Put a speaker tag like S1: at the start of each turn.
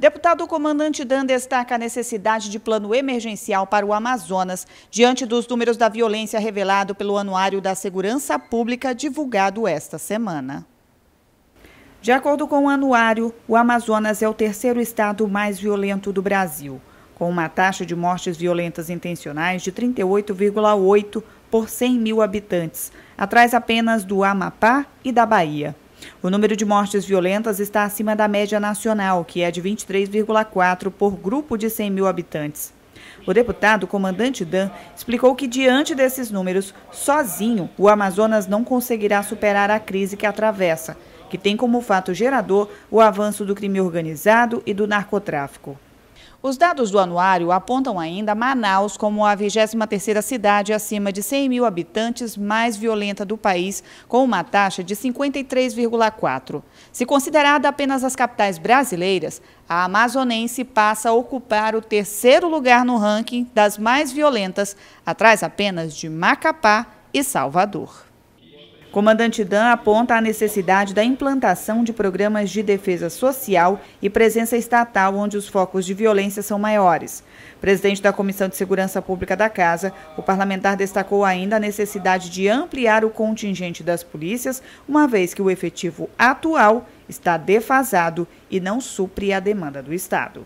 S1: Deputado comandante Dan destaca a necessidade de plano emergencial para o Amazonas, diante dos números da violência revelado pelo Anuário da Segurança Pública divulgado esta semana. De acordo com o anuário, o Amazonas é o terceiro estado mais violento do Brasil, com uma taxa de mortes violentas intencionais de 38,8 por 100 mil habitantes, atrás apenas do Amapá e da Bahia. O número de mortes violentas está acima da média nacional, que é de 23,4 por grupo de 100 mil habitantes. O deputado comandante Dan explicou que, diante desses números, sozinho, o Amazonas não conseguirá superar a crise que atravessa, que tem como fato gerador o avanço do crime organizado e do narcotráfico. Os dados do anuário apontam ainda Manaus como a 23ª cidade acima de 100 mil habitantes mais violenta do país, com uma taxa de 53,4. Se considerada apenas as capitais brasileiras, a amazonense passa a ocupar o terceiro lugar no ranking das mais violentas, atrás apenas de Macapá e Salvador. Comandante Dan aponta a necessidade da implantação de programas de defesa social e presença estatal onde os focos de violência são maiores. Presidente da Comissão de Segurança Pública da Casa, o parlamentar destacou ainda a necessidade de ampliar o contingente das polícias, uma vez que o efetivo atual está defasado e não supre a demanda do Estado.